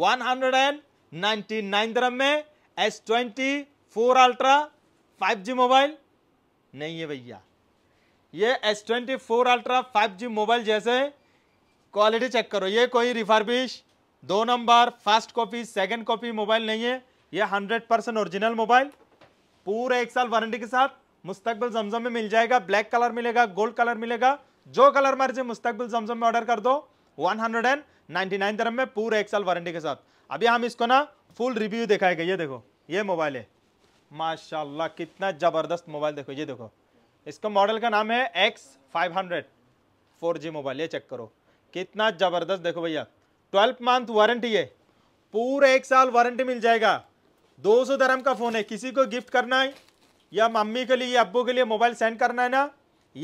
199 दरम में S twenty four ultra five G mobile नहीं है भैया ये S twenty four ultra five G mobile जैसे क्वालिटी चेक करो ये कोई रिफर्बिश दो number first copy second copy mobile नहीं है ये हंड्रेड परसेंट ओरिजिनल मोबाइल पूरे एक साल वारंटी के साथ मुस्तकबिल जमजम में मिल जाएगा ब्लैक कलर मिलेगा गोल्ड कलर मिलेगा जो कलर मर्जी मुस्तकबिल जमजम में ऑर्डर कर दो 199 तरह में पूरे एक साल वारंटी के साथ अभी हम इसको ना फुल रिव्यू दिखाएगा ये देखो ये मोबाइल है माशाल्लाह कितना ज़बरदस्त मोबाइल देखो ये देखो इसका मॉडल का नाम है X five hundred four G mobile ये चेक करो कितना ज़बरदस्त देखो भैया ट्वेल्व मंथ वारंटी है पूरे एक साल वारंटी मिल जाएगा दो सौ दरम का फ़ोन है किसी को गिफ्ट करना है या मम्मी के लिए या अब्बू के लिए मोबाइल सेंड करना है ना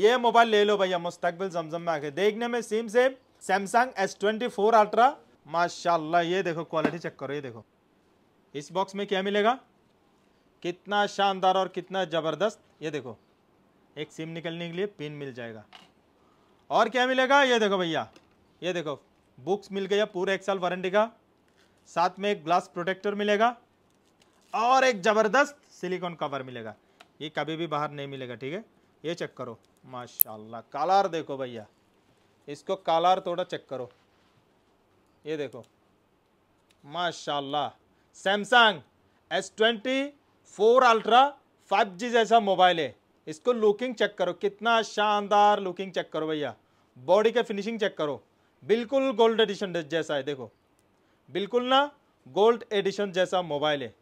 ये मोबाइल ले लो भैया मुस्तकबिल जमजम में आके देखने में same same Samsung S twenty four ultra माशाला ये देखो क्वालिटी चेक करो ये देखो इस बॉक्स में क्या मिलेगा कितना शानदार और कितना ज़बरदस्त ये देखो एक सिम निकलने के लिए पिन मिल जाएगा और क्या मिलेगा ये देखो भैया ये देखो बुक्स मिल गया पूरे एक साल वारंटी का साथ में एक ग्लास प्रोटेक्टर मिलेगा और एक ज़बरदस्त सिलिकॉन कवर मिलेगा ये कभी भी बाहर नहीं मिलेगा ठीक है ये चेक करो माशाल्लाह कलर देखो भैया इसको कालार थोड़ा चेक करो ये देखो माशाल्लाह Samsung S twenty four ultra five G जैसा मोबाइल है इसको लुकिंग चेक करो कितना शानदार लुकिंग चेक करो भैया बॉडी का फिनिशिंग चेक करो बिल्कुल गोल्ड एडिशन जैसा है देखो बिल्कुल ना गोल्ड एडिशन जैसा मोबाइल है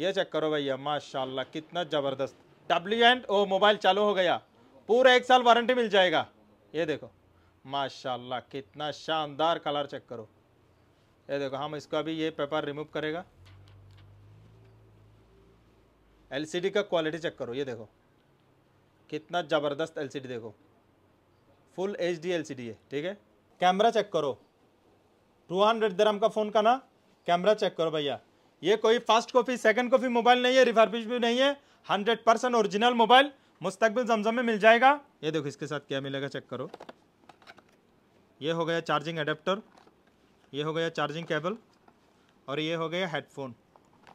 ये चेक करो भैया माशाल्लाह कितना ज़बरदस्त डब्ल्यू एंड ओ मोबाइल चालू हो गया पूरा एक साल वारंटी मिल जाएगा ये देखो माशाल्लाह कितना शानदार कलर चेक करो ये देखो हम इसका भी ये पेपर रिमूव करेगा एलसीडी का क्वालिटी चेक करो ये देखो कितना ज़बरदस्त एलसीडी देखो फुल एचडी एलसीडी है ठीक है कैमरा चेक करो टू हंड्रेड दरम का फ़ोन का ना कैमरा चेक करो भैया ये कोई fast copy second copy mobile नहीं है रिफर्बिश भी नहीं है हंड्रेड परसेंट ओरिजिनल मोबाइल मुस्तबिल जमजम में मिल जाएगा ये देखो इसके साथ क्या मिलेगा चेक करो ये हो गया चार्जिंग एडेप्टर ये हो गया चार्जिंग केबल और ये हो गया हेडफोन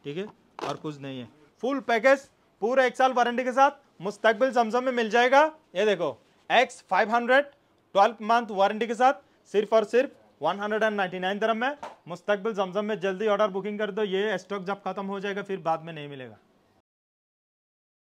ठीक है और कुछ नहीं है फुल पैकेज पूरा एक साल वारंटी के साथ मुस्तकबिल जमजम में मिल जाएगा ये देखो X five hundred twelve month warranty के साथ सिर्फ और सिर्फ 199 दरम में मुस्तकबिल जमजम में जल्दी ऑर्डर बुकिंग कर दो ये स्टॉक जब खत्म हो जाएगा फिर बाद में नहीं मिलेगा